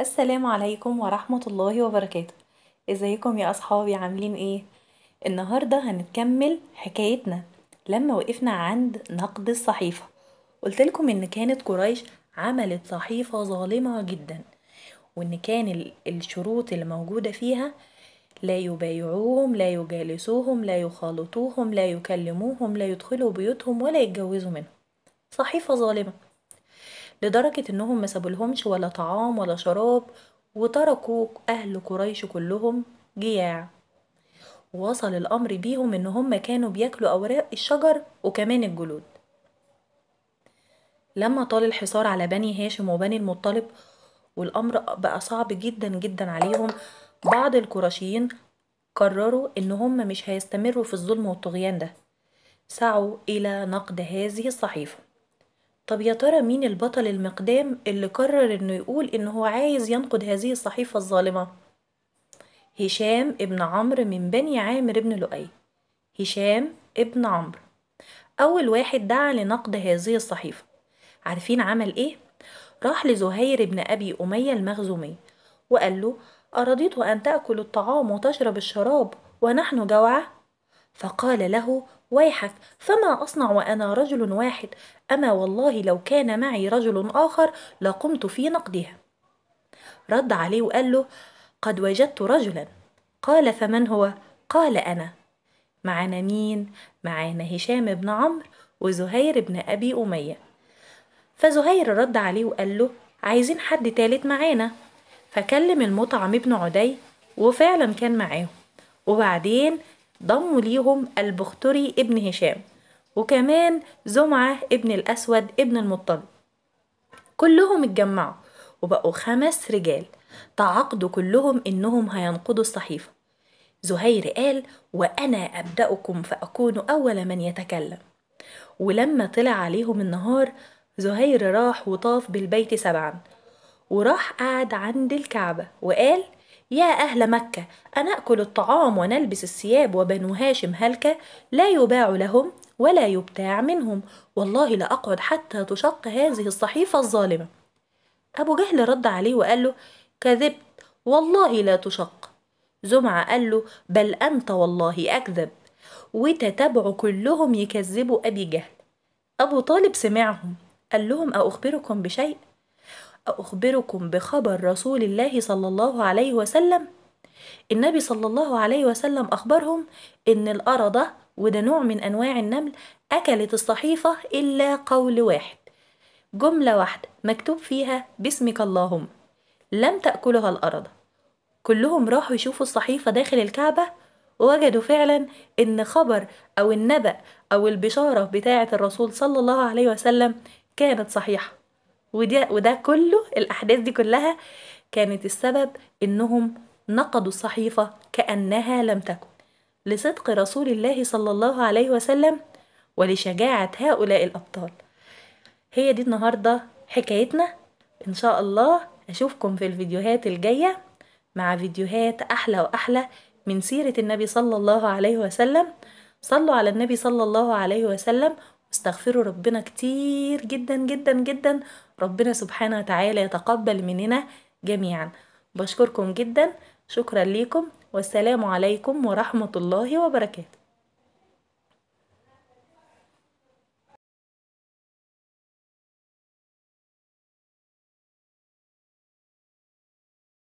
السلام عليكم ورحمة الله وبركاته ازيكم يا اصحابي عاملين ايه النهاردة هنتكمل حكايتنا لما وقفنا عند نقد الصحيفة لكم ان كانت قريش عملت صحيفة ظالمة جدا وان كان الشروط اللي موجودة فيها لا يبايعوهم لا يجالسوهم لا يخالطوهم لا يكلموهم لا يدخلوا بيوتهم ولا يتجوزوا منهم صحيفة ظالمة لدرجة إنهم ما سابولهمش ولا طعام ولا شراب وتركوا أهل قريش كلهم جياع وصل الأمر بيهم إن هم كانوا بياكلوا أوراق الشجر وكمان الجلود لما طال الحصار على بني هاشم وبني المطلب والأمر بقى صعب جدا جدا عليهم بعض القرشيين قرروا إن هم مش هيستمروا في الظلم والطغيان ده سعوا إلى نقد هذه الصحيفة طب يا ترى مين البطل المقدام اللي قرر انه يقول انه هو عايز ينقد هذه الصحيفة الظالمة هشام ابن عمرو من بني عامر ابن لؤي هشام ابن عمرو اول واحد دعا لنقد هذه الصحيفة عارفين عمل ايه راح لزهير ابن ابي امية المخزومي وقال له أرضيت أن تأكل الطعام وتشرب الشراب ونحن جوعة؟ فقال له ويحك فما أصنع وأنا رجل واحد أما والله لو كان معي رجل آخر لقمت في نقدها رد عليه وقال له قد وجدت رجلا قال فمن هو قال أنا معانا مين معانا هشام بن عمرو وزهير بن أبي أمية فزهير رد عليه وقال له عايزين حد تالت معانا فكلم المطعم ابن عدي وفعلا كان معاهم وبعدين ضموا ليهم البختري ابن هشام وكمان زمعة ابن الأسود ابن المطلب كلهم اتجمعوا وبقوا خمس رجال تعاقدوا كلهم إنهم هينقضوا الصحيفة زهير قال وأنا أبدأكم فأكون أول من يتكلم ولما طلع عليهم النهار زهير راح وطاف بالبيت سبعا وراح قعد عند الكعبة وقال يا أهل مكة أنا أكل الطعام ونلبس الثياب وبنو هاشم هلكة لا يباع لهم ولا يبتاع منهم والله لأقعد حتى تشق هذه الصحيفة الظالمة أبو جهل رد عليه وقال له كذبت والله لا تشق زمعة قال له بل أنت والله أكذب وتتبع كلهم يكذبوا أبي جهل أبو طالب سمعهم قال لهم أخبركم بشيء أخبركم بخبر رسول الله صلى الله عليه وسلم النبي صلى الله عليه وسلم أخبرهم إن الأرض وده نوع من أنواع النمل أكلت الصحيفة إلا قول واحد جملة واحدة مكتوب فيها باسمك اللهم لم تأكلها الأرض كلهم راحوا يشوفوا الصحيفة داخل الكعبة ووجدوا فعلا إن خبر أو النبأ أو البشارة بتاعة الرسول صلى الله عليه وسلم كانت صحيحة وده, وده كله الأحداث دي كلها كانت السبب إنهم نقضوا الصحيفة كأنها لم تكن لصدق رسول الله صلى الله عليه وسلم ولشجاعة هؤلاء الأبطال هي دي النهاردة حكايتنا إن شاء الله أشوفكم في الفيديوهات الجاية مع فيديوهات أحلى وأحلى من سيرة النبي صلى الله عليه وسلم صلوا على النبي صلى الله عليه وسلم استغفروا ربنا كتير جدا جدا جدا ربنا سبحانه وتعالى يتقبل مننا جميعا بشكركم جدا شكرا ليكم والسلام عليكم ورحمة الله وبركاته